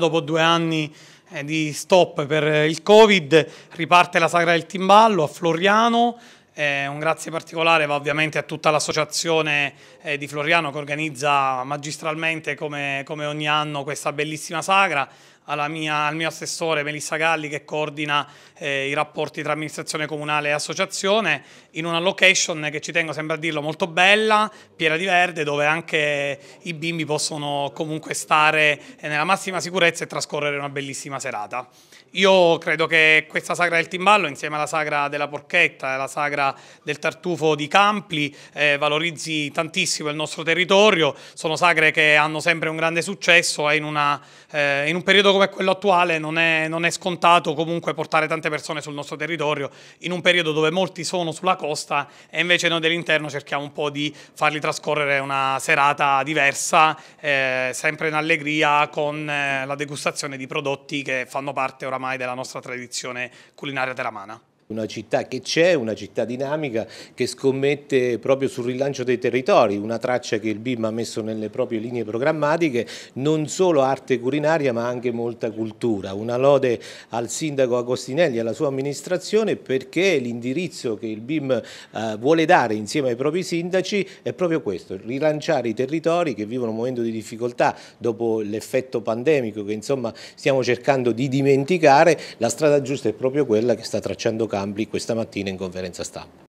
dopo due anni eh, di stop per il Covid, riparte la Sagra del Timballo a Floriano. Eh, un grazie particolare va ovviamente a tutta l'associazione eh, di Floriano che organizza magistralmente come ogni anno questa bellissima sagra mia, al mio assessore Melissa Galli che coordina eh, i rapporti tra amministrazione comunale e associazione in una location che ci tengo sempre a dirlo molto bella, piena di verde, dove anche i bimbi possono comunque stare nella massima sicurezza e trascorrere una bellissima serata. Io credo che questa sagra del timballo insieme alla sagra della porchetta e alla sagra del tartufo di Campli eh, valorizzi tantissimo il nostro territorio, sono sagre che hanno sempre un grande successo e in, eh, in un periodo periodo come quello attuale non è, non è, scontato comunque portare tante persone sul nostro territorio in un periodo dove molti sono sulla costa e invece noi dell'interno cerchiamo un po' di farli trascorrere una serata diversa, eh, sempre in allegria con eh, la degustazione di prodotti che fanno parte oramai della nostra tradizione culinaria teramana una città che c'è, una città dinamica che scommette proprio sul rilancio dei territori, una traccia che il BIM ha messo nelle proprie linee programmatiche, non solo arte culinaria ma anche molta cultura. Una lode al sindaco Agostinelli e alla sua amministrazione perché l'indirizzo che il BIM eh, vuole dare insieme ai propri sindaci è proprio questo, rilanciare i territori che vivono un momento di difficoltà dopo l'effetto pandemico che insomma stiamo cercando di dimenticare, la strada giusta è proprio quella che sta tracciando Carlo entrambi questa mattina in conferenza stampa.